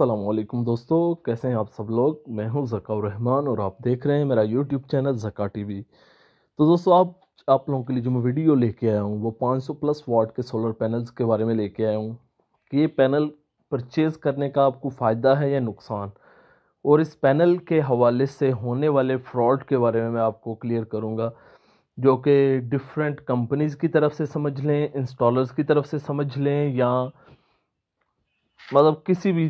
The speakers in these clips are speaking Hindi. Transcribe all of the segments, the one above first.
अल्लाम दोस्तों कैसे हैं आप सब लोग मैं हूं जकाउर रहमान और आप देख रहे हैं मेरा यूट्यूब चैनल जका वी तो दोस्तों आप आप लोगों के लिए जो मैं वीडियो लेके आया हूं वो 500 प्लस वाट के सोलर पैनल्स के बारे में लेके आया हूं कि ये पैनल परचेज़ करने का आपको फ़ायदा है या नुकसान और इस पैनल के हवाले से होने वाले फ्रॉड के बारे में मैं आपको क्लियर करूँगा जो कि डिफरेंट कंपनीज़ की तरफ से समझ लें इंस्टॉलर्स की तरफ से समझ लें या मतलब किसी भी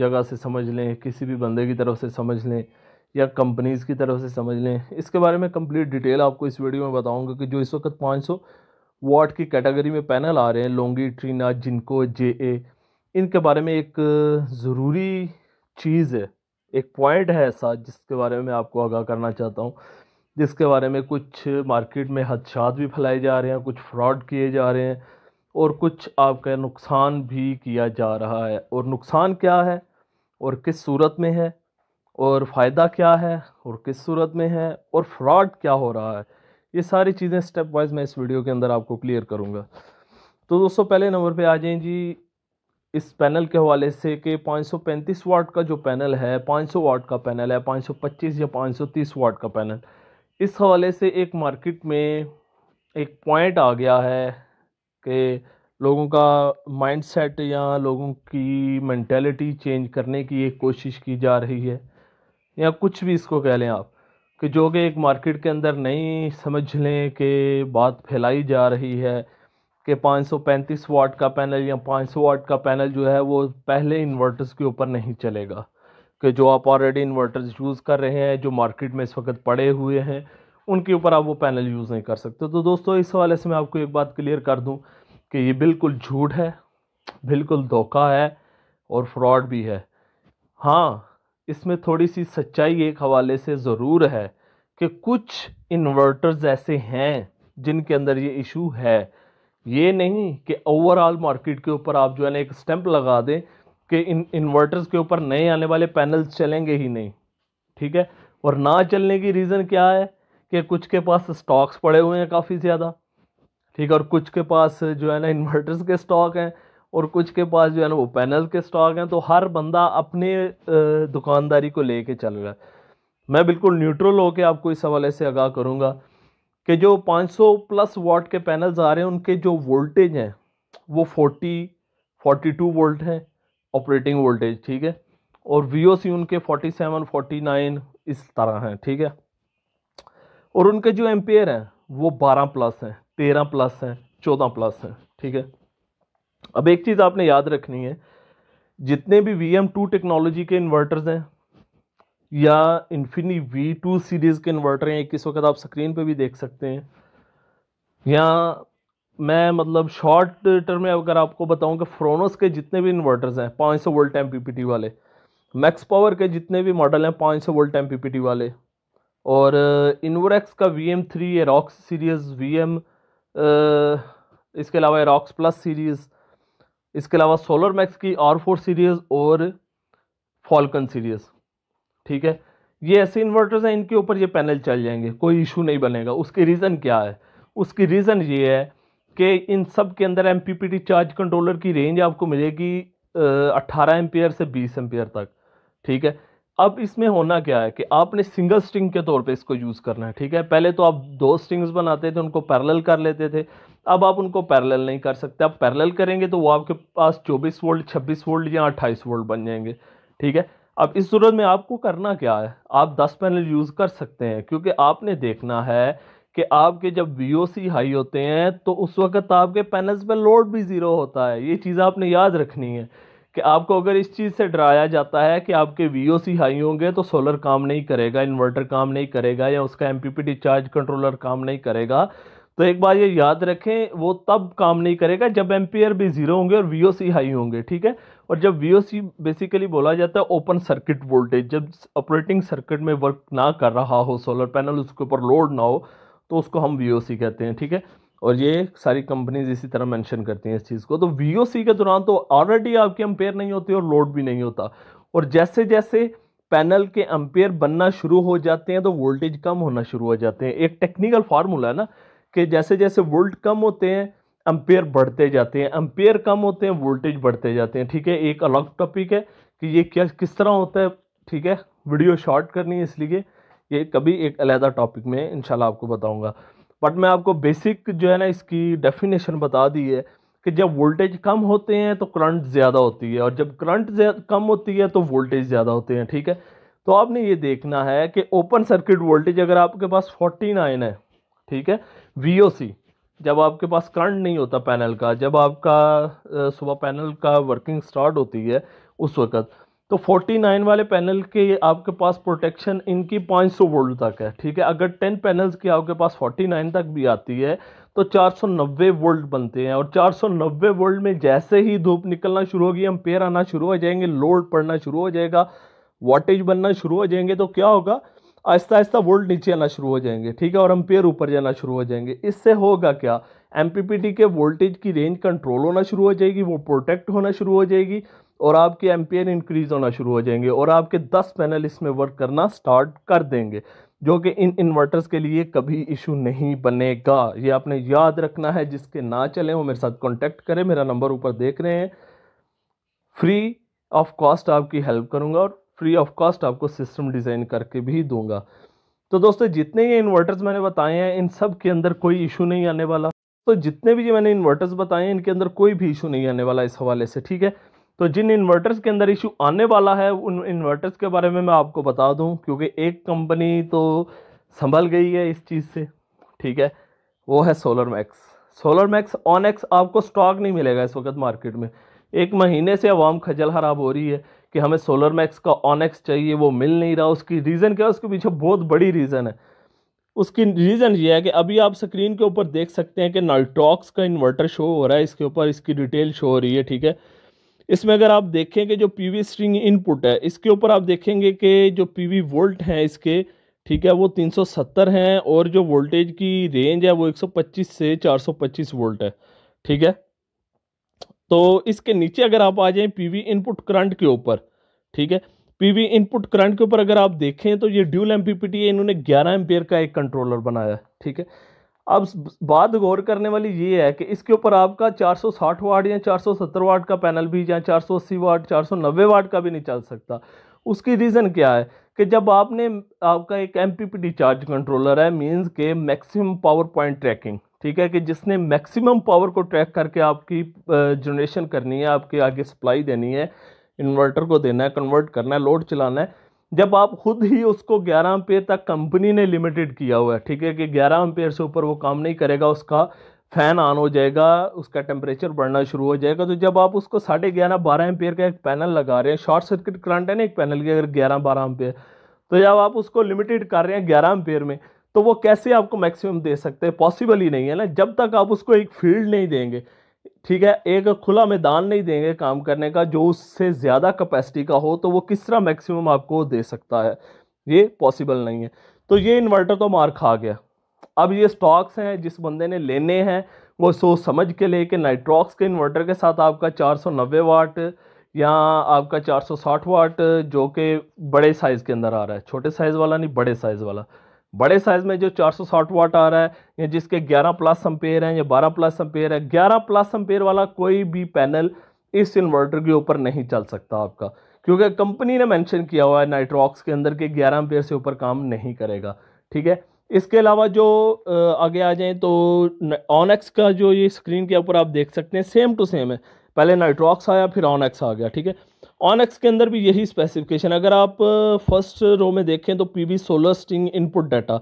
जगह से समझ लें किसी भी बंदे की तरफ से समझ लें या कंपनीज़ की तरफ से समझ लें इसके बारे में कंप्लीट डिटेल आपको इस वीडियो में बताऊंगा कि जो इस वक्त 500 वाट की कैटेगरी में पैनल आ रहे हैं लोंगी ट्रीना जिनको जे ए इनके बारे में एक ज़रूरी चीज़ है एक पॉइंट है ऐसा जिसके बारे में आपको आगाह करना चाहता हूँ जिसके बारे में कुछ मार्केट में हदशात भी फैलाए जा रहे हैं कुछ फ्रॉड किए जा रहे हैं और कुछ आपका नुकसान भी किया जा रहा है और नुकसान क्या है और किस सूरत में है और फ़ायदा क्या है और किस सूरत में है और फ्रॉड क्या हो रहा है ये सारी चीज़ें स्टेप वाइज मैं इस वीडियो के अंदर आपको क्लियर करूँगा तो दोस्तों पहले नंबर पे आ जाएं जी इस पैनल के हवाले से कि 535 वाट का जो पैनल है 500 वाट का पैनल है 525 या 530 वाट का पैनल इस हवाले से एक मार्केट में एक पॉइंट आ गया है कि लोगों का माइंडसेट या लोगों की मैंटेलिटी चेंज करने की एक कोशिश की जा रही है या कुछ भी इसको कह लें आप कि जो कि एक मार्केट के अंदर नहीं समझ लें कि बात फैलाई जा रही है कि 535 वाट का पैनल या 500 वाट का पैनल जो है वो पहले इन्वर्टर्स के ऊपर नहीं चलेगा कि जो आप ऑलरेडी इन्वर्टर्स यूज़ कर रहे हैं जो मार्केट में इस वक्त पड़े हुए हैं उनके ऊपर आप वो पैनल यूज़ नहीं कर सकते तो दोस्तों इस हवाले से मैं आपको एक बात क्लियर कर दूँ कि ये बिल्कुल झूठ है बिल्कुल धोखा है और फ्रॉड भी है हाँ इसमें थोड़ी सी सच्चाई एक हवाले से ज़रूर है कि कुछ इन्वर्टर्स ऐसे हैं जिनके अंदर ये इशू है ये नहीं कि ओवरऑल मार्केट के ऊपर आप जो है ना एक स्टैंप लगा दें कि इन इन्वर्टर्स के ऊपर नए आने वाले पैनल्स चलेंगे ही नहीं ठीक है और ना चलने की रीज़न क्या है कि कुछ के पास स्टॉक्स पड़े हुए हैं काफ़ी ज़्यादा ठीक है और कुछ के पास जो है ना इन्वर्टर्स के स्टॉक हैं और कुछ के पास जो है ना वो पैनल के स्टॉक हैं तो हर बंदा अपने दुकानदारी को कर चल रहा है मैं बिल्कुल न्यूट्रल होकर आपको इस हवाले से आगाह करूँगा कि जो 500 प्लस वाट के पैनल्स आ रहे हैं उनके जो वोल्टेज हैं वो 40 42 वोल्ट हैं ऑपरेटिंग वोल्टेज ठीक है और वी उनके 47, 49 इस तरह हैं ठीक है और उनके जो एम्पेयर हैं वो 12 प्लस हैं 13 प्लस हैं 14 प्लस हैं ठीक है अब एक चीज़ आपने याद रखनी है जितने भी वी एम टू टेक्नोलॉजी के इन्वर्टर्स हैं या इन्फिनी वी टू सीरीज़ के इन्वर्टर हैं एक इस वक्त आप स्क्रीन पर भी देख सकते हैं या मैं मतलब शॉर्ट टर्म में अगर आपको बताऊं कि फ्रोनोस के जितने भी इन्वर्टर्स हैं 500 सौ वोल्ट एम पीपीटी वाले मैक्स पावर के जितने भी मॉडल हैं 500 सौ वोल्ट एम पीपीटी वाले और इन्वोरेक्स uh, का V M three Aerox series V M इसके अलावा एरॉक्स प्लस सीरीज़ इसके अलावा सोलर मैक्स की आर फोर सीरीज़ और फॉल्कन सीरीज़ ठीक है ये ऐसे इन्वर्टर्स हैं इनके ऊपर ये पैनल चल जाएंगे कोई इशू नहीं बनेगा उसके रीज़न क्या है उसकी रीज़न ये है के इन सब के अंदर एम चार्ज कंट्रोलर की रेंज आपको मिलेगी अट्ठारह एम्पियर से बीस एम्पियर तक ठीक है अब इसमें होना क्या है कि आपने सिंगल स्ट्रिंग के तौर पे इसको यूज़ करना है ठीक है पहले तो आप दो स्ट्रिंग्स बनाते थे उनको पैरेलल कर लेते थे अब आप उनको पैरेलल नहीं कर सकते आप पैरेलल करेंगे तो वो आपके पास 24 वोल्ट 26 वोल्ट या 28 वोल्ट बन जाएंगे ठीक है अब इस सूरत में आपको करना क्या है आप दस पैनल यूज़ कर सकते हैं क्योंकि आपने देखना है कि आपके जब वी हाई होते हैं तो उस वक्त आपके पैनल्स पर लोड भी ज़ीरो होता है ये चीज़ आपने याद रखनी है कि आपको अगर इस चीज़ से डराया जाता है कि आपके वी हाई होंगे तो सोलर काम नहीं करेगा इन्वर्टर काम नहीं करेगा या उसका एम चार्ज कंट्रोलर काम नहीं करेगा तो एक बार ये याद रखें वो तब काम नहीं करेगा जब एम्पियर भी ज़ीरो होंगे और वी हाई होंगे ठीक है और जब वी बेसिकली बोला जाता है ओपन सर्किट वोल्टेज जब ऑपरेटिंग सर्किट में वर्क ना कर रहा हो सोलर पैनल उसके ऊपर लोड ना हो तो उसको हम वी कहते हैं ठीक है और ये सारी कंपनीज इसी तरह मेंशन करती हैं इस चीज़ को तो वी के दौरान तो ऑलरेडी आपके अम्पेयर नहीं होते और लोड भी नहीं होता और जैसे जैसे पैनल के अम्पेयर बनना शुरू हो जाते हैं तो वोल्टेज कम होना शुरू हो जाते हैं एक टेक्निकल फार्मूला है ना कि जैसे जैसे वोल्ट कम होते हैं अम्पेयर बढ़ते जाते हैं अम्पेयर कम होते हैं वोल्टेज बढ़ते जाते हैं ठीक है एक अलग टॉपिक है कि ये क्या किस तरह होता है ठीक है वीडियो शॉर्ट करनी है इसलिए ये कभी एक अलहदा टॉपिक में इनशाला आपको बताऊँगा बट मैं आपको बेसिक जो है ना इसकी डेफिनेशन बता दी है कि जब वोल्टेज कम होते हैं तो करंट ज़्यादा होती है और जब करंट कम होती है तो वोल्टेज ज़्यादा होते हैं ठीक है तो आपने ये देखना है कि ओपन सर्किट वोल्टेज अगर आपके पास फोर्टी नाइन है ठीक है वी जब आपके पास करंट नहीं होता पैनल का जब आपका सुबह पैनल का वर्किंग स्टार्ट होती है उस वक्त तो 49 वाले पैनल के आपके पास प्रोटेक्शन इनकी 500 वोल्ट तक है ठीक है अगर 10 पैनल्स की आपके पास 49 तक भी आती है तो 490 वोल्ट बनते हैं और 490 वोल्ट में जैसे ही धूप निकलना शुरू होगी हम पेयर आना शुरू हो जाएंगे लोड पड़ना शुरू हो जाएगा वाटेज बनना शुरू हो जाएंगे तो क्या होगा आहिस्ता आहिस्ता वोल्ट नीचे आना शुरू हो जाएंगे ठीक है और हम पेयर ऊपर जाना शुरू हो जाएंगे इससे होगा क्या एम के वोल्टेज की रेंज कंट्रोल होना शुरू हो जाएगी वो प्रोटेक्ट होना शुरू हो जाएगी और आपके एम्पियर इंक्रीज़ होना शुरू हो जाएंगे और आपके दस पैनल इसमें वर्क करना स्टार्ट कर देंगे जो कि इन इन्वर्टर्स के लिए कभी इशू नहीं बनेगा ये आपने याद रखना है जिसके ना चलें वो मेरे साथ कॉन्टेक्ट करें मेरा नंबर ऊपर देख रहे हैं फ्री ऑफ कॉस्ट आपकी हेल्प करूँगा और फ्री ऑफ कॉस्ट आपको सिस्टम डिज़ाइन करके भी दूँगा तो दोस्तों जितने ये इन्वर्टर्स मैंने बताए हैं इन सब के अंदर कोई इशू नहीं आने वाला तो जितने भी ये मैंने इन्वर्टर्स बताए हैं इनके अंदर कोई भी इशू नहीं आने वाला इस हवाले से ठीक है तो जिन इन्वर्टर्स के अंदर इशू आने वाला है उन इन्वर्टर्स के बारे में मैं आपको बता दूं क्योंकि एक कंपनी तो संभल गई है इस चीज़ से ठीक है वो है solar max solar max on X आपको स्टॉक नहीं मिलेगा इस वक्त मार्केट में एक महीने से आवाम खजल खराब हो रही है कि हमें सोलर मैक्स का ऑन एक्स चाहिए वो मिल नहीं रहा उसकी रीज़न क्या है उसके पीछे बहुत बड़ी रीज़न है उसकी रीज़न ये है कि अभी आप स्क्रीन के ऊपर देख सकते हैं कि नल्टॉक्स का इन्वर्टर शो हो रहा है इसके ऊपर इसकी डिटेल शो हो रही है ठीक है इसमें अगर आप देखें कि जो वी स्ट्रिंग इनपुट है इसके ऊपर आप देखेंगे कि जो पी वी वोल्ट हैं इसके ठीक है वो 370 हैं और जो वोल्टेज की रेंज है वो 125 से 425 वोल्ट है ठीक है तो इसके नीचे अगर आप आ जाएं पीवी इनपुट करंट के ऊपर ठीक है पीवी इनपुट करंट के ऊपर अगर आप देखें तो ये dual M P P T इन्होंने 11 एम्पेयर का एक कंट्रोलर बनाया है ठीक है अब बात गौर करने वाली ये है कि इसके ऊपर आपका 460 वाट या 470 वाट का पैनल भी या 480 वाट 490 वाट का भी नहीं चल सकता उसकी रीज़न क्या है कि जब आपने आपका एक एम चार्ज कंट्रोलर है मींस के मैक्सिमम पावर पॉइंट ट्रैकिंग ठीक है कि जिसने मैक्सिमम पावर को ट्रैक करके आपकी जनरेशन करनी है आपके आगे सप्लाई देनी है इन्वर्टर को देना है कन्वर्ट करना है लोड चलाना है जब आप खुद ही उसको ग्यारह अम्पेयर तक कंपनी ने लिमिटेड किया हुआ है ठीक है कि ग्यारह अम्पेयर से ऊपर वो काम नहीं करेगा उसका फ़ैन ऑन हो जाएगा उसका टेम्परेचर बढ़ना शुरू हो जाएगा तो जब आप उसको साढ़े ग्यारह बारह एम्पेयर का एक पैनल लगा रहे हैं शॉर्ट सर्किट करंट है ना एक पैनल की अगर ग्यारह बारह एम्पेयर तो जब आप उसको लिमिटेड कर रहे हैं ग्यारह एम्पेयर में तो वो कैसे आपको मैक्सिमम दे सकते हैं पॉसिबल ही नहीं है ना जब तक आप उसको एक फील्ड नहीं देंगे ठीक है एक खुला मैदान नहीं देंगे काम करने का जो उससे ज़्यादा कैपेसिटी का हो तो वो किस तरह मैक्सिमम आपको दे सकता है ये पॉसिबल नहीं है तो ये इन्वर्टर तो मार खा गया अब ये स्टॉक्स हैं जिस बंदे ने लेने हैं वो सोच समझ के लेके नाइट्रॉक्स के इन्वर्टर के साथ आपका 490 वाट या आपका 460 वाट जो कि बड़े साइज़ के अंदर आ रहा है छोटे साइज़ वाला नहीं बड़े साइज़ वाला बड़े साइज़ में जो 460 वाट आ रहा है या जिसके 11 प्लस अम्पेयर हैं या 12 प्लस अम्पेयर है 11 प्लस अम्पेयर वाला कोई भी पैनल इस इन्वर्टर के ऊपर नहीं चल सकता आपका क्योंकि कंपनी ने मेंशन किया हुआ है नाइट्रॉक्स के अंदर के 11 अम्पेयर से ऊपर काम नहीं करेगा ठीक है इसके अलावा जो आगे आ जाएँ तो ऑनएक्स का जो ये स्क्रीन के ऊपर आप देख सकते हैं सेम टू सेम है पहले नाइट्रॉक्स आया फिर ऑनएक्स आ गया ठीक है ऑनएक्स के अंदर भी यही स्पेसिफिकेशन अगर आप फर्स्ट रो में देखें तो P solar string input data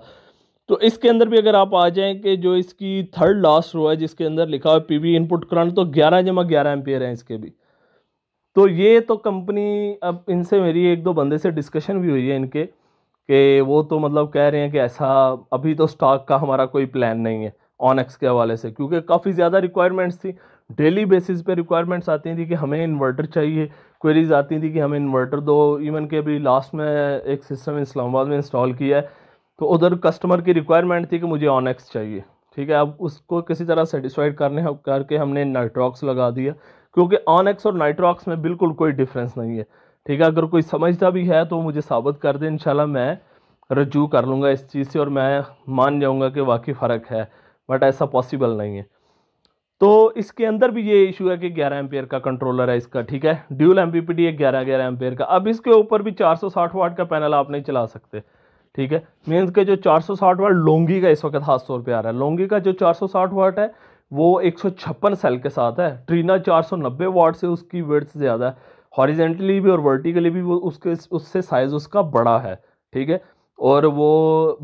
तो इसके अंदर भी अगर आप आ जाएं कि जो इसकी थर्ड लास्ट रो है जिसके अंदर लिखा हुआ पी वी इनपुट करंट तो ग्यारह जमा ग्यारह एम्पियर हैं इसके भी तो ये तो कंपनी अब इनसे मेरी एक दो बंदे से डिस्कशन भी हुई है इनके कि वो तो मतलब कह रहे हैं कि ऐसा अभी तो स्टॉक का हमारा कोई प्लान नहीं है ऑनएक्स के हवाले से क्योंकि काफ़ी ज़्यादा रिक्वायरमेंट्स थी डेली बेसिस पे रिक्वायरमेंट्स आती थी कि हमें इन्वर्टर चाहिए क्वेरीज आती थी कि हमें इन्वर्टर दो इवन के अभी लास्ट में एक सिस्टम इस्लामाबाद में इंस्टॉल किया है तो उधर कस्टमर की रिक्वायरमेंट थी कि मुझे ऑनएक्स चाहिए ठीक है अब उसको किसी तरह सेटिस्फाइड करने करके हमने नाइट्रॉक्स लगा दिया क्योंकि ऑनएक्स और नाइट्रॉक्स में बिल्कुल कोई डिफरेंस नहीं है ठीक है अगर कोई समझता भी है तो मुझे साबित कर दे इंशाल्लाह मैं रजू कर लूँगा इस चीज़ से और मैं मान जाऊँगा कि वाकई फ़र्क है बट ऐसा पॉसिबल नहीं है तो इसके अंदर भी ये इशू है कि 11 एम्पेयर का कंट्रोलर है इसका ठीक है ड्यूल एम पी है ग्यारह ग्यारह एम्पेयर का अब इसके ऊपर भी 460 वाट का पैनल आप नहीं चला सकते ठीक है मीन्स के जो 460 वाट लोंगी का इस वक्त खास तौर पर आ रहा है लोंगी का जो 460 वाट है वो एक सेल के साथ है ट्रीना नब्बे वाट से उसकी वेट्स ज़्यादा है हॉरिजेंटली भी और वर्टिकली भी वो उसके उससे साइज़ उसका बड़ा है ठीक है और वो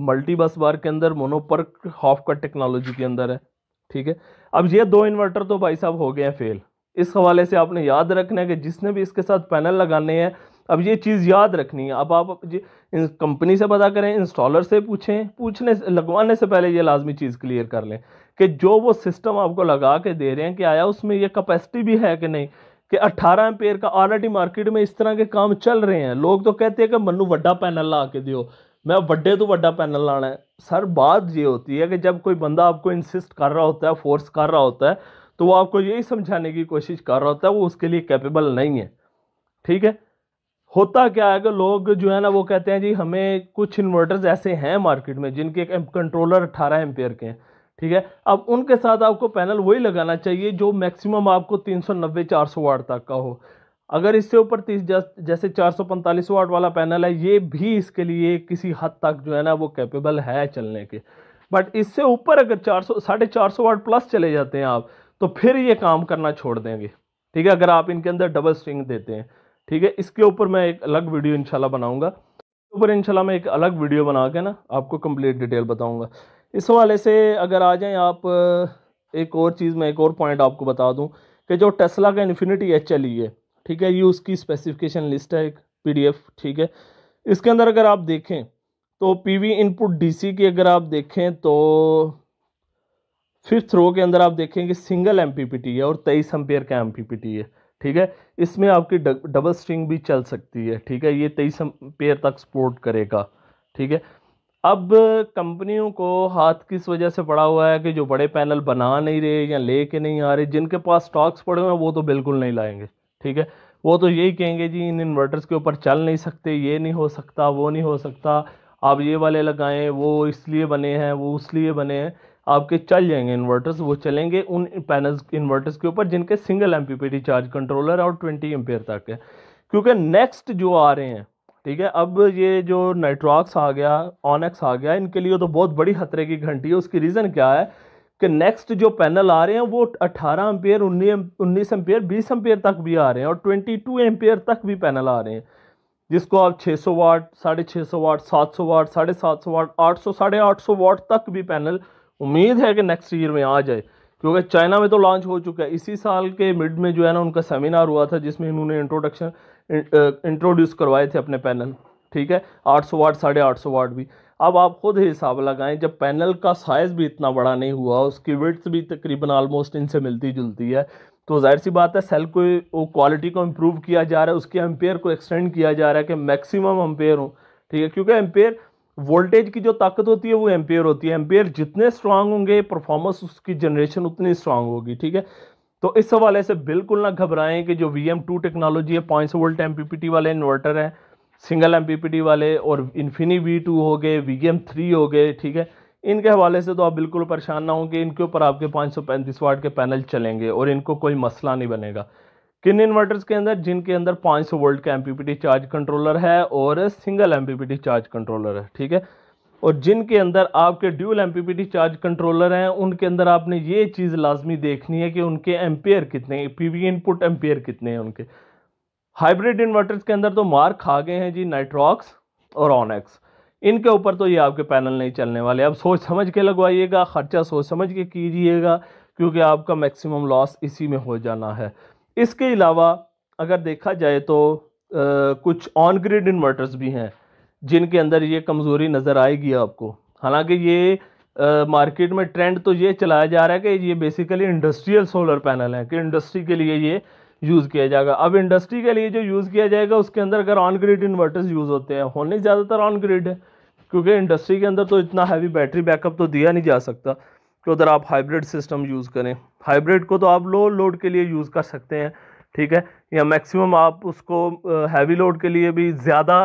मल्टी बस बार के अंदर मोनोपर्क हॉफ कट टेक्नोलॉजी के अंदर है ठीक है अब ये दो इन्वर्टर तो भाई साहब हो गए हैं फेल इस हवाले से आपने याद रखना है कि जिसने भी इसके साथ पैनल लगाने हैं अब ये चीज़ याद रखनी है अब आप कंपनी से पता करें इंस्टॉलर से पूछें पूछने लगवाने से पहले ये लाजमी चीज़ क्लियर कर लें कि जो वो सिस्टम आपको लगा के दे रहे हैं कि आया उसमें ये कैपेसिटी भी है कि नहीं कि 18 एम्पेयर का ऑलरेडी मार्केट में इस तरह के काम चल रहे हैं लोग तो कहते हैं कि मनु वड्डा पैनल ला के दियो मैं बड्डे तो बड्डा पैनल लाना है सर बात ये होती है कि जब कोई बंदा आपको इंसिस्ट कर रहा होता है फोर्स कर रहा होता है तो वो आपको यही समझाने की कोशिश कर रहा होता है वो उसके लिए कैपेबल नहीं है ठीक है होता क्या है कि लोग जो है ना वो कहते हैं जी हमें कुछ इन्वर्टर्स ऐसे हैं मार्केट में जिनके कंट्रोलर अट्ठारह एम्पेयर के हैं ठीक है अब उनके साथ आपको पैनल वही लगाना चाहिए जो मैक्सिमम आपको 390 400 वाट तक का हो अगर इससे ऊपर तीस जैसे चार सौ पैंतालीस वाट वाला पैनल है ये भी इसके लिए किसी हद तक जो है ना वो कैपेबल है चलने के बट इससे ऊपर अगर चार सौ साढ़े चार सौ वाट प्लस चले जाते हैं आप तो फिर ये काम करना छोड़ देंगे ठीक है अगर आप इनके अंदर डबल स्ट्रिंग देते हैं ठीक है इसके ऊपर मैं एक अलग वीडियो इनशाला बनाऊँगा ऊपर इनशाला मैं एक अलग वीडियो बना के ना आपको कम्प्लीट डिटेल बताऊँगा इस हवाले से अगर आ जाएँ आप एक और चीज़ मैं एक और पॉइंट आपको बता दूँ कि जो टेस्ला का इन्फिनिटी एच एल ई है ठीक है ये उसकी स्पेसिफिकेशन लिस्ट है एक पीडीएफ ठीक है इसके अंदर अगर आप देखें तो पीवी इनपुट डीसी की अगर आप देखें तो फिफ्थ रो के अंदर आप देखेंगे सिंगल एम है और तेईस एम्पियर का एम है ठीक है इसमें आपकी डबल स्ट्रिंग भी चल सकती है ठीक है ये तेईस एम्पियर तक सपोर्ट करेगा ठीक है अब कंपनियों को हाथ किस वजह से पड़ा हुआ है कि जो बड़े पैनल बना नहीं रहे या ले के नहीं आ रहे जिनके पास स्टॉक्स पड़े हुए हैं वो तो बिल्कुल नहीं लाएंगे ठीक है वो तो यही कहेंगे जी इन इन्वर्टर्स के ऊपर चल नहीं सकते ये नहीं हो सकता वो नहीं हो सकता आप ये वाले लगाएं वो इसलिए बने हैं वो इसलिए बने हैं आपके चल जाएंगे इन्वर्टर्स वो चलेंगे उन पैनल्स इन्वर्टर्स के ऊपर जिनके सिंगल एम चार्ज कंट्रोलर और ट्वेंटी एम्पेयर तक है क्योंकि नेक्स्ट जो आ रहे हैं ठीक है अब ये जो नाइट्रॉक्स आ गया ऑनक्स आ गया इनके लिए तो बहुत बड़ी खतरे की घंटी है उसकी रीज़न क्या है कि नेक्स्ट जो पैनल आ रहे हैं वो 18 एम्पेयर 19 एम्पेयर 20 एम्पेयर तक भी आ रहे हैं और 22 एम्पेयर तक भी पैनल आ रहे हैं जिसको आप 600 वाट साढ़े छः सौ वाट सात सौ वाट साढ़े सात सौ वाट आठ सौ साढ़े आठ सौ वाट तक भी पैनल उम्मीद है कि नेक्स्ट ईयर में आ जाए क्योंकि चाइना में तो लॉन्च हो चुका है इसी साल के मिड में जो है ना उनका सेमिनार हुआ था जिसमें इन्होंने इंट्रोडक्शन इंट्रोड्यूस करवाए थे अपने पैनल ठीक है आठ सौ वाट साढ़े आठ सौ वाट भी अब आप खुद हिसाब लगाएं जब पैनल का साइज़ भी इतना बड़ा नहीं हुआ उसकी विड्थ भी तकरीबन ऑलमोस्ट इनसे मिलती जुलती है तो जाहिर सी बात है सेल को क्वालिटी को इम्प्रूव किया जा रहा है उसके एम्पेयर को एक्सटेंड किया जा रहा है कि मैक्सिमम एम्पेयर हो ठीक है क्योंकि एम्पेयर वोल्टेज की जो ताकत होती है वो एम्पेयर होती है एम्पेयर जितने स्ट्रांग होंगे परफॉर्मेंस उसकी जनरेशन उतनी स्ट्रांग होगी ठीक है तो इस हवाले से बिल्कुल ना घबराएं कि जो वी एम टू टेक्नोलॉजी है point volt M P P T वाले इन्वर्टर हैं सिंगल एम वाले और इन्फिनी वी टू हो गए वी एम थ्री हो गए ठीक है इनके हवाले से तो आप बिल्कुल परेशान ना होंगे इनके ऊपर आपके पाँच सौ पैंतीस वाट के पैनल चलेंगे और इनको कोई मसला नहीं बनेगा किन इन्वर्टर्स के अंदर जिनके अंदर 500 वोल्ट का एम चार्ज कंट्रोलर है और सिंगल एम चार्ज कंट्रोलर है ठीक है और जिनके अंदर आपके ड्यूल एम चार्ज कंट्रोलर हैं उनके अंदर आपने ये चीज़ लाजमी देखनी है कि उनके एम्पेयर कितने पी इनपुट एम्पेयर कितने हैं उनके हाइब्रिड इन्वर्टर्स के अंदर तो मार खा गए हैं जी नाइट्रॉक्स और ऑनेक्स इनके ऊपर तो ये आपके पैनल नहीं चलने वाले अब सोच समझ के लगवाइएगा ख़र्चा सोच समझ के कीजिएगा क्योंकि आपका मैक्सिमम लॉस इसी में हो जाना है इसके अलावा अगर देखा जाए तो आ, कुछ ऑन ग्रिड इन्वर्टर्स भी हैं जिनके अंदर ये कमज़ोरी नज़र आएगी आपको हालांकि ये मार्केट में ट्रेंड तो ये चलाया जा रहा है कि ये बेसिकली इंडस्ट्रियल सोलर पैनल हैं कि इंडस्ट्री के लिए ये यूज़ किया जाएगा अब इंडस्ट्री के लिए जो यूज़ किया जाएगा उसके अंदर अगर ऑन ग्रिड इन्वर्टर्स यूज़ होते हैं होने ज़्यादातर ऑन ग्रिड है क्योंकि इंडस्ट्री के अंदर तो इतना हैवी बैटरी बैकअप तो दिया नहीं जा सकता तो उधर आप हाइब्रिड सिस्टम यूज़ करें हाइब्रिड को तो आप लो लोड के लिए यूज़ कर सकते हैं ठीक है या मैक्सिमम आप उसको हैवी लोड के लिए भी ज़्यादा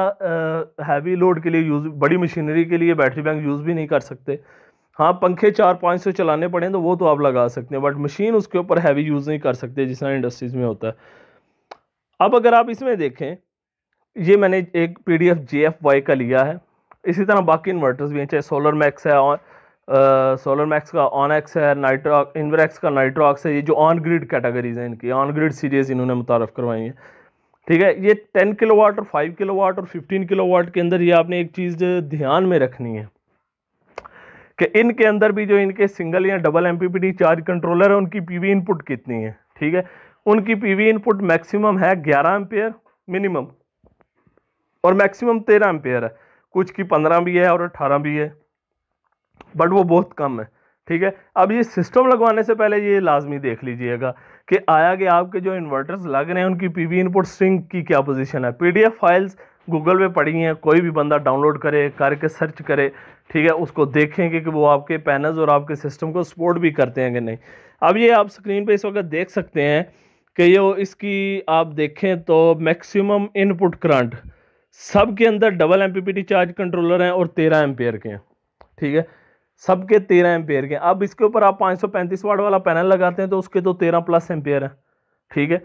हैवी लोड के लिए यूज़ बड़ी मशीनरी के लिए बैटरी बैंक यूज़ भी नहीं कर सकते हाँ पंखे चार पाँच सौ चलाने पड़े तो वो तो आप लगा सकते हैं बट मशीन उसके ऊपर हैवी यूज़ नहीं कर सकते जिस तरह इंडस्ट्रीज़ में होता है अब अगर आप इसमें देखें ये मैंने एक P D F J F Y का लिया है इसी तरह बाकी इन्वर्टर्स भी हैं चाहे सोलर मैक्स है और सोलर मैक्स का ऑन एक्स है नाइट्रो इन्वरक्स का नाइट्रोक्स है ये जो ऑन ग्रिड कैटेगरीज हैं इनकी ऑन ग्रिड सीरीज़ इन्होंने मुतारफ़ करवाई है ठीक है ये 10 किलोवाट और 5 किलोवाट और 15 किलोवाट के अंदर ये आपने एक चीज़ ध्यान में रखनी है कि इनके अंदर भी जो इनके सिंगल या डबल एम चार्ज कंट्रोलर है उनकी पी इनपुट कितनी है ठीक है उनकी पी इनपुट मैक्सिमम है ग्यारह एम्पेयर मिनिमम और मैक्सिमम तेरह एम्पेयर है कुछ की पंद्रह भी है और अट्ठारह भी है बट वो बहुत कम है ठीक है अब ये सिस्टम लगवाने से पहले ये लाजमी देख लीजिएगा कि आया कि आपके जो इन्वर्टर्स लग रहे हैं उनकी पीवी इनपुट स्ट्रिंग की क्या पोजीशन है पीडीएफ फाइल्स गूगल पे पड़ी हैं कोई भी बंदा डाउनलोड करे करके सर्च करे ठीक है उसको देखेंगे कि वो आपके पैनल्स और आपके सिस्टम को सपोर्ट भी करते हैं कि नहीं अब ये आप स्क्रीन पे इस वक्त देख सकते हैं कि ये इसकी आप देखें तो मैक्सिमम इनपुट करंट सब के अंदर डबल एम चार्ज कंट्रोलर हैं और तेरह एम्पेयर के हैं ठीक है सबके तेरह एम्पेयर के अब इसके ऊपर आप पाँच वाट वाला पैनल लगाते हैं तो उसके तो तेरह प्लस एम्पेयर हैं ठीक है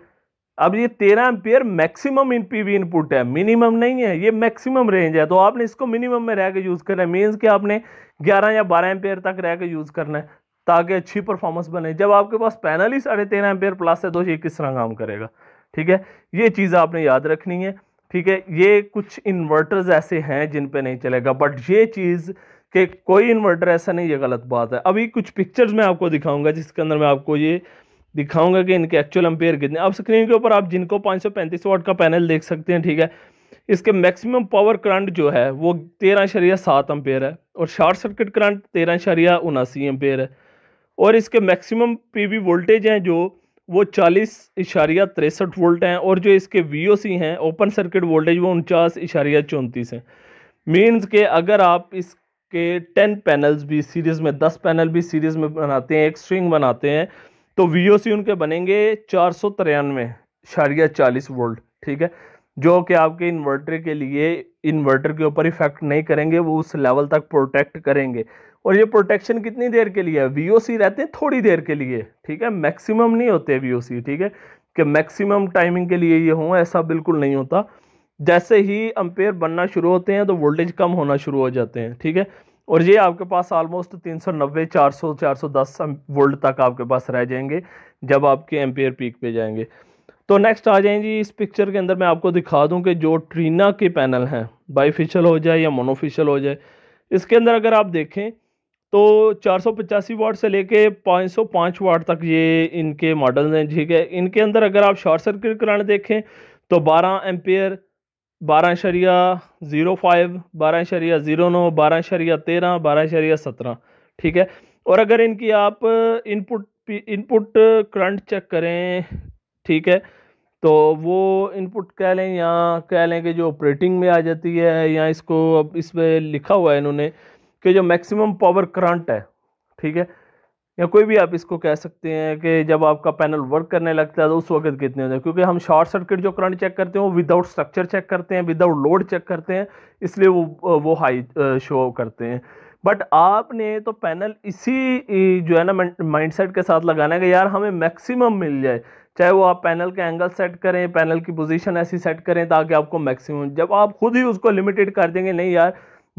अब ये तेरह ampere maximum in P input है मिनिमम नहीं है ये मैक्सिमम रेंज है तो आपने इसको मिनिमम में रह के यूज़ करना है मीन्स कि आपने ग्यारह या बारह एम्पियर तक रह कर यूज़ करना है ताकि अच्छी परफॉर्मेंस बने जब आपके पास पैनल ही साढ़े तेरह एम्पियर प्लस है तो ये किस तरह काम करेगा ठीक है ये चीज़ आपने याद रखनी है ठीक है ये कुछ इन्वर्टर्स ऐसे हैं जिन पे नहीं चलेगा बट ये चीज़ के कोई इन्वर्टर ऐसा नहीं ये गलत बात है अभी कुछ पिक्चर्स मैं आपको दिखाऊंगा जिसके अंदर मैं आपको ये दिखाऊंगा कि इनके एक्चुअल एम्पेयर कितने अब स्क्रीन के ऊपर आप जिनको 535 वाट का पैनल देख सकते हैं ठीक है इसके मैक्सिमम पावर करंट जो है वो तेरह शरिया सात एम्पेयर है और शॉर्ट सर्किट करंट तेरह इशारिया उनासी एम्पेयर है और इसके मैक्सिमम पीवी वोल्टेज हैं जो वो चालीस इशारिया तिरसठ वोल्ट हैं और जो इसके सी हैं ओपन सर्किट वोल्टेज वो उनचास इशारिया चौंतीस हैं मीन्स के अगर आप इसके टेन पैनल्स भी सीरीज़ में दस पैनल भी सीरीज़ में बनाते हैं एक स्ट्रिंग बनाते हैं तो वी उनके बनेंगे चार सौ तिरानवे शारिया चालीस वोल्ट ठीक है जो कि आपके इन्वर्टर के लिए इन्वर्टर के ऊपर इफेक्ट नहीं करेंगे वो उस लेवल तक प्रोटेक्ट करेंगे और ये प्रोटेक्शन कितनी देर के लिए है वी रहते हैं थोड़ी देर के लिए ठीक है मैक्सिमम नहीं होते वी ठीक है कि मैक्सिमम टाइमिंग के लिए ये हों ऐसा बिल्कुल नहीं होता जैसे ही अंपेयर बनना शुरू होते हैं तो वोल्टेज कम होना शुरू हो जाते हैं ठीक है और ये आपके पास ऑलमोस्ट 390 400 410 वोल्ट तक आपके पास रह जाएंगे जब आपके एम्पेयर पीक पे जाएंगे तो नेक्स्ट आ जाए जी इस पिक्चर के अंदर मैं आपको दिखा दूं कि जो ट्रीना के पैनल हैं बाईफिशल हो जाए या मोनोफिशल हो जाए इसके अंदर अगर आप देखें तो चार वाट से लेके पाँच वाट तक ये इनके मॉडल हैं ठीक है इनके अंदर अगर आप शॉर्ट सर्किट कराने देखें तो 12 एम्पेयर बारह शरिया ज़ीरो फाइव बारह शरिया ज़ीरो नौ बारह शरिया तेरह बारह शरिया सत्रह ठीक है और अगर इनकी आप इनपुट इनपुट करंट चेक करें ठीक है तो वो इनपुट कह लें या कह लें कि जो ऑपरेटिंग में आ जाती है या इसको अब इसमें लिखा हुआ है इन्होंने कि जो मैक्सिमम पावर करंट है ठीक है या कोई भी आप इसको कह सकते हैं कि जब आपका पैनल वर्क करने लगता है तो उस वक्त कितने होते हैं क्योंकि हम शॉर्ट सर्किट जो करंट चेक करते हैं वो विदाउट स्ट्रक्चर चेक करते हैं विदाउट लोड चेक करते हैं इसलिए वो वो हाई शो करते हैं बट आपने तो पैनल इसी जो है ना माइंड सेट के साथ लगाना है कि यार हमें मैक्सिमम मिल जाए चाहे वो आप पैनल के एंगल सेट करें पैनल की पोजीशन ऐसी सेट करें ताकि आपको मैक्सिमम जब आप खुद ही उसको लिमिटेड कर देंगे नहीं यार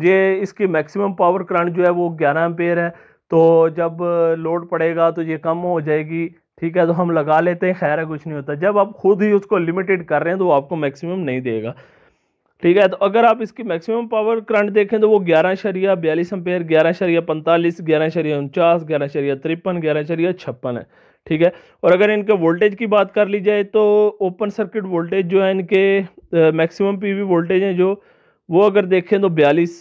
ये इसकी मैक्सिमम पावर करंट जो है वो ग्यारह एम्पेयर है तो जब लोड पड़ेगा तो ये कम हो जाएगी ठीक है तो हम लगा लेते हैं खैर है कुछ नहीं होता जब आप खुद ही उसको लिमिटेड कर रहे हैं तो वो आपको मैक्सिमम नहीं देगा ठीक है तो अगर आप इसकी मैक्सिमम पावर करंट देखें तो वो ग्यारह शरिया बयालीस एम्पेयर ग्यारह शरिया पैंतालीस ग्यारह शरिया उनचास ग्यारह शरिया तिरपन ग्यारह शरिया छप्पन है ठीक है और अगर इनके वोल्टेज की बात कर ली जाए तो ओपन सर्किट वोल्टेज जो है इनके मैक्सिमम पी वोल्टेज हैं जो वो अगर देखें तो बयालीस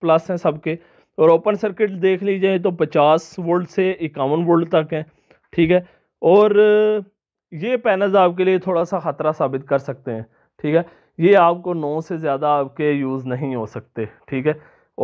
प्लस हैं सबके और ओपन सर्किट देख ली जाए तो पचास वोल्ट से इक्यावन वोल्ट तक है ठीक है और ये पैनल्स आपके लिए थोड़ा सा ख़तरा साबित कर सकते हैं ठीक है ये आपको नौ से ज़्यादा आपके यूज़ नहीं हो सकते ठीक है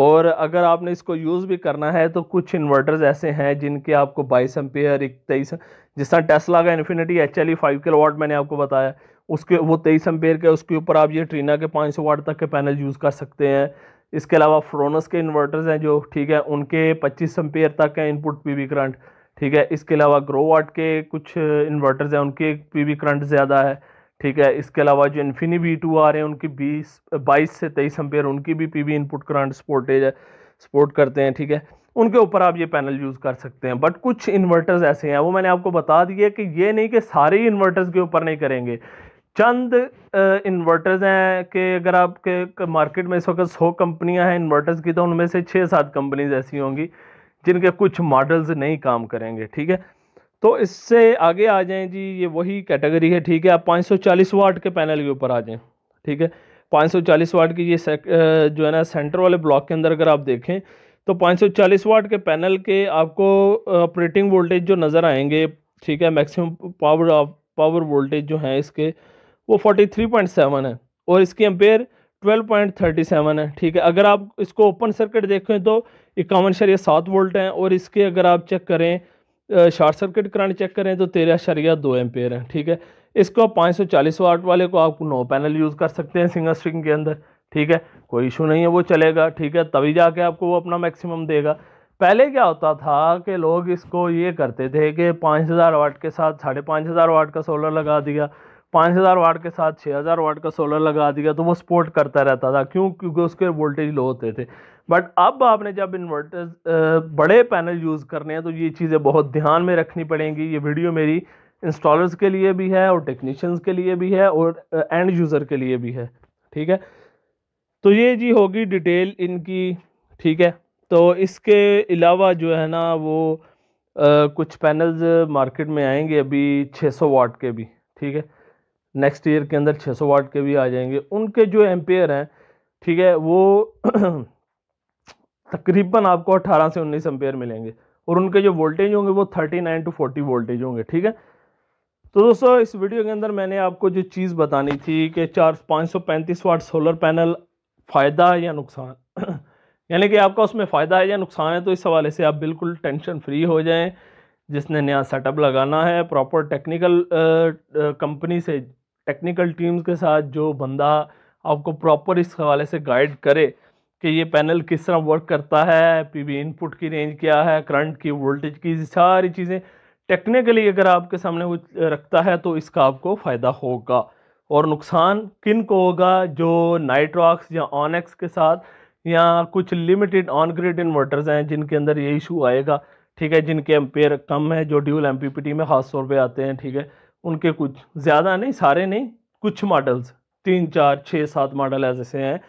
और अगर आपने इसको यूज़ भी करना है तो कुछ इन्वर्टर्स ऐसे हैं जिनके आपको बाईस एम्पेयर तेईस जिस तरह टेस्ला का Infinity H L E five kilowatt मैंने आपको बताया उसके वो तेईस एम्पेयर के उसके ऊपर आप ये ट्रीना के पाँच सौ वाट तक के पैनल यूज़ कर सकते हैं इसके अलावा फ्रोनस के इन्वर्टर्स हैं जो ठीक है उनके पच्चीस सम्पेयर तक हैं इनपुट पीवी करंट ठीक है इसके अलावा ग्रो वाट के कुछ इन्वर्टर्स हैं उनके पीवी करंट ज़्यादा है ठीक है इसके अलावा जो इन्फिनी वी टू आ रहे हैं उनकी बीस बाईस से तेईस सम्पेयर उनकी भी पीवी इनपुट करंट सपोर्टेज है सपोर्ट करते हैं ठीक है उनके ऊपर आप ये पैनल यूज़ कर सकते हैं बट कुछ इन्वर्टर्स ऐसे हैं वो मैंने आपको बता दिया कि ये नहीं कि सारे ही इन्वर्टर्स के ऊपर नहीं करेंगे चंद इन्वर्टर्स हैं कि अगर आपके मार्केट में इस वक्त सौ कंपनियां हैं इन्वर्टर्स की तो उनमें से छः सात कंपनीज ऐसी होंगी जिनके कुछ मॉडल्स नहीं काम करेंगे ठीक है तो इससे आगे आ जाएं जी ये वही कैटेगरी है ठीक है आप 540 वाट के पैनल के ऊपर आ जाएं ठीक है 540 वाट की ये जो है ना सेंटर वाले ब्लॉक के अंदर अगर आप देखें तो पाँच वाट के पैनल के आपको ऑपरेटिंग वोल्टेज जो नज़र आएंगे ठीक है मैक्सिमम पावर पावर वोल्टेज जो हैं इसके वो 43.7 है और इसकी एम्पेयर 12.37 है ठीक है अगर आप इसको ओपन सर्किट देखें तो इक्यावन शरिया सात वोल्ट हैं और इसके अगर आप चेक करें शॉर्ट सर्किट करंट चेक करें तो तेरह शरिया दो एम्पेयर हैं ठीक है इसको आप पाँच सौ चालीस वाट वाले को आप नो पैनल यूज़ कर सकते हैं सिंगल स्ट्रिंग के अंदर ठीक है कोई इशू नहीं है वो चलेगा ठीक है तभी जाके आपको वो अपना मैक्सिमम देगा पहले क्या होता था कि लोग इसको ये करते थे कि पाँच हज़ार वाट के साथ साढ़े पाँच हज़ार वाट का सोलर लगा दिया पाँच हज़ार वाट के साथ छः हज़ार वाट का सोलर लगा दिया तो वो सपोर्ट करता रहता था क्यों क्योंकि उसके वोल्टेज लो होते थे बट अब आपने जब इन्वर्टर बड़े पैनल यूज़ करने हैं तो ये चीज़ें बहुत ध्यान में रखनी पड़ेंगी ये वीडियो मेरी इंस्टॉलर्स के लिए भी है और टेक्नीशियंस के लिए भी है और एंड यूज़र के लिए भी है ठीक है तो ये जी होगी डिटेल इनकी ठीक है तो इसके अलावा जो है ना वो आ, कुछ पैनल्स मार्केट में आएंगे अभी 600 वाट के भी ठीक है नेक्स्ट ईयर के अंदर 600 वाट के भी आ जाएंगे उनके जो एम्पेयर हैं ठीक है वो तकरीबन आपको 18 से 19 एम्पेयर मिलेंगे और उनके जो वोल्टेज होंगे वो 39 टू 40 वोल्टेज होंगे ठीक है तो दोस्तों इस वीडियो के अंदर मैंने आपको जो चीज़ बतानी थी कि चार पाँच सौ पैंतीस वाट सोलर पैनल फ़ायदा या नुकसान यानी कि आपका उसमें फ़ायदा है या नुकसान है तो इस हवाले से आप बिल्कुल टेंशन फ्री हो जाएं जिसने नया सेटअप लगाना है प्रॉपर टेक्निकल कंपनी से टेक्निकल टीम्स के साथ जो बंदा आपको प्रॉपर इस हवाले से गाइड करे कि ये पैनल किस तरह वर्क करता है पीवी इनपुट की रेंज क्या है करंट की वोल्टेज की सारी चीज़ें टेक्निकली अगर आपके सामने कुछ रखता है तो इसका आपको फ़ायदा होगा और नुकसान किन को होगा जो नाइट्रॉक्स या ऑनक्स के साथ या कुछ लिमिटेड ऑन ग्रिड इन्वर्टर्स हैं जिनके अंदर ये इशू आएगा ठीक है जिनके एम्पेयर कम है जो ड्यूल एम में ख़ास तौर पर आते हैं ठीक है उनके कुछ ज़्यादा नहीं सारे नहीं कुछ मॉडल्स तीन चार छः सात मॉडल ऐसे हैं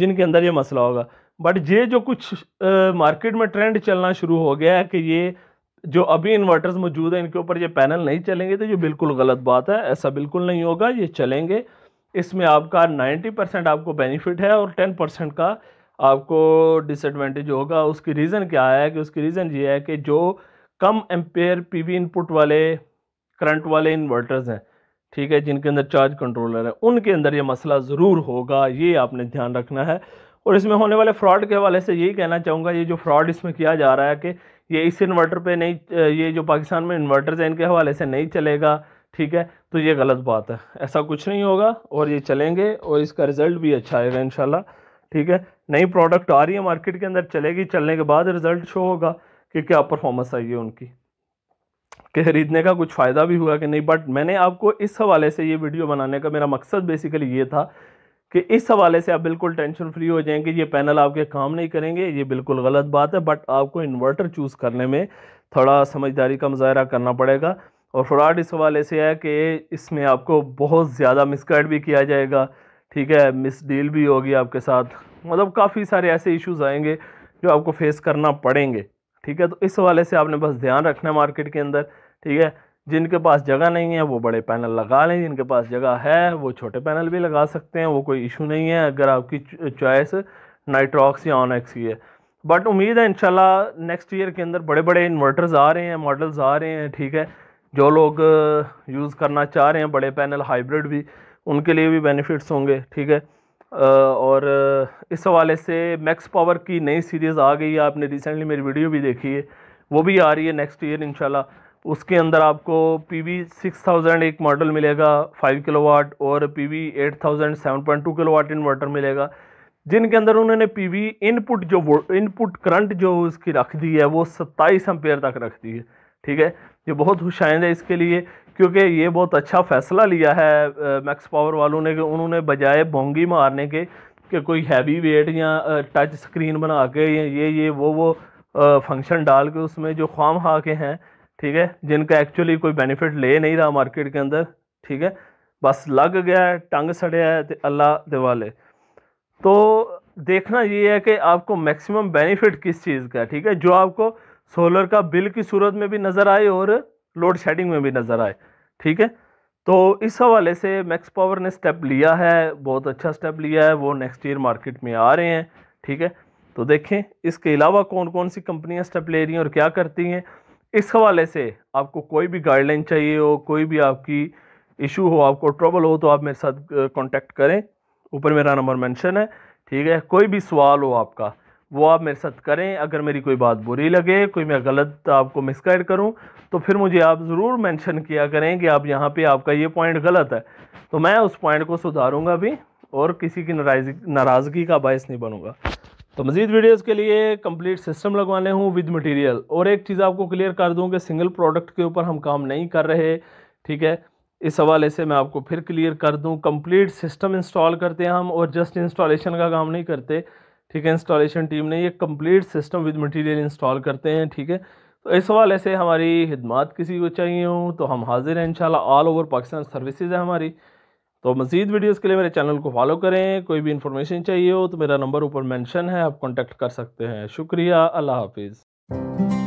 जिनके अंदर ये मसला होगा बट ये जो कुछ मार्केट में ट्रेंड चलना शुरू हो गया है कि ये जो अभी इन्वर्टर्स मौजूद हैं इनके ऊपर ये पैनल नहीं चलेंगे तो ये बिल्कुल गलत बात है ऐसा बिल्कुल नहीं होगा ये चलेंगे इसमें आपका 90 परसेंट आपको बेनिफिट है और 10 परसेंट का आपको डिसएडवांटेज होगा उसकी रीज़न क्या है कि उसकी रीज़न ये है कि जो कम एम्पेयर पीवी इनपुट वाले करंट वाले इन्वर्टर्स हैं ठीक है जिनके अंदर चार्ज कंट्रोलर है उनके अंदर ये मसला ज़रूर होगा ये आपने ध्यान रखना है और इसमें होने वाले फ्रॉड के हवाले से यही कहना चाहूँगा ये जो फ्रॉड इसमें किया जा रहा है कि ये इस इन्वर्टर पर नहीं ये जो पाकिस्तान में इन्वर्टर्स हैं इनके हवाले से नहीं चलेगा ठीक है तो ये गलत बात है ऐसा कुछ नहीं होगा और ये चलेंगे और इसका रिज़ल्ट भी अच्छा आएगा इन ठीक है नई प्रोडक्ट आ रही है मार्केट के अंदर चलेगी चलने के बाद रिज़ल्ट शो होगा कि क्या परफॉर्मेंस आई है उनकी खरीदने का कुछ फ़ायदा भी हुआ कि नहीं बट मैंने आपको इस हवाले से ये वीडियो बनाने का मेरा मकसद बेसिकली ये था कि इस हवाले से आप बिल्कुल टेंशन फ्री हो जाएंगे ये पैनल आपके काम नहीं करेंगे ये बिल्कुल गलत बात है बट आपको इन्वर्टर चूज़ करने में थोड़ा समझदारी का मुजाहरा करना पड़ेगा और फ्रॉड इस हवाले से है कि इसमें आपको बहुत ज़्यादा मिसगाइड भी किया जाएगा ठीक है मिस डील भी होगी आपके साथ मतलब काफ़ी सारे ऐसे इश्यूज आएंगे जो आपको फेस करना पड़ेंगे ठीक है तो इस हवाले से आपने बस ध्यान रखना है मार्केट के अंदर ठीक है जिनके पास जगह नहीं है वो बड़े पैनल लगा लें जिनके पास जगह है वो छोटे पैनल भी लगा सकते हैं वो कोई इशू नहीं है अगर आपकी चॉइस नाइट्रॉक्स या ऑनएक्स की है बट उम्मीद है इंशाल्लाह नेक्स्ट ईयर के अंदर बड़े बड़े इन्वर्टर्स आ रहे हैं मॉडल्स आ रहे हैं ठीक है जो लोग यूज़ करना चाह रहे हैं बड़े पैनल हाइब्रिड भी उनके लिए भी बेनिफिट्स होंगे ठीक है और इस हवाले से मैक्स पावर की नई सीरीज़ आ गई है आपने रिसेंटली मेरी वीडियो भी देखी है वो भी आ रही है नेक्स्ट ईयर इन उसके अंदर आपको पी वी सिक्स थाउजेंड एक मॉडल मिलेगा फाइव किलो वाट और P V eight thousand seven point two kilowatt inverter मिलेगा जिनके अंदर उन्होंने पी वी इनपुट जो इनपुट करंट जो उसकी रख दी है वो सत्ताईस एम्पेयर तक रख दी है ठीक है ये बहुत खुशाइंद है इसके लिए क्योंकि ये बहुत अच्छा फैसला लिया है मैक्स पावर वालों ने कि उन्होंने बजाय बोंगी मारने के कि कोई हैवी वेट या टच स्क्रीन बना के ये ये वो वो फंक्शन डाल के उसमें जो ख्वाम खा के हैं ठीक है जिनका एक्चुअली कोई बेनिफिट ले नहीं रहा मार्केट के अंदर ठीक है बस लग गया है टंग सड़िया है तो अल्लाह दिवाले तो देखना ये है कि आपको मैक्सिमम बेनिफिट किस चीज़ का ठीक है जो आपको सोलर का बिल की सूरत में भी नज़र आए और लोड शेडिंग में भी नज़र आए ठीक है तो इस हवाले से मैक्स पावर ने स्टेप लिया है बहुत अच्छा स्टेप लिया है वो नेक्स्ट ईयर मार्केट में आ रहे हैं ठीक है तो देखें इसके अलावा कौन कौन सी कंपनियां स्टेप ले रही हैं और क्या करती हैं इस हवाले से आपको कोई भी गाइडलाइन चाहिए हो कोई भी आपकी इशू हो आपको ट्रबल हो तो आप मेरे साथ कॉन्टैक्ट करें ऊपर मेरा नंबर मैंशन है ठीक है कोई भी सवाल हो आपका वो आप मेरे साथ करें अगर मेरी कोई बात बुरी लगे कोई मैं गलत आपको मिसगाइड करूं तो फिर मुझे आप ज़रूर मेंशन किया करें कि आप यहाँ पे आपका ये पॉइंट गलत है तो मैं उस पॉइंट को सुधारूंगा भी और किसी की नाराज़गी नाराज़गी का बायस नहीं बनूंगा तो मज़ीद वीडियोज़ के लिए कंप्लीट सिस्टम लगवाने हूँ विद मटीरियल और एक चीज़ आपको क्लियर कर दूँ कि सिंगल प्रोडक्ट के ऊपर हम काम नहीं कर रहे ठीक है इस हवाले से मैं आपको फिर क्लियर कर दूँ कम्प्लीट सिस्टम इंस्टॉल करते हैं हम और जस्ट इंस्टॉलेशन का काम नहीं करते ठीक है इंस्टॉलेशन टीम ने ये complete system with material install करते हैं ठीक है तो इस सवाल ऐसे हमारी खिदमत किसी को चाहिए हो तो हम हाजिर हैं इंशाल्लाह ऑल ओवर पाकिस्तान सर्विसेज है हमारी तो मज़ीद वीडियोज़ के लिए मेरे चैनल को फॉलो करें कोई भी इन्फॉर्मेशन चाहिए हो तो मेरा नंबर ऊपर मेंशन है आप कॉन्टेक्ट कर सकते हैं शुक्रिया अल्लाह हाफिज़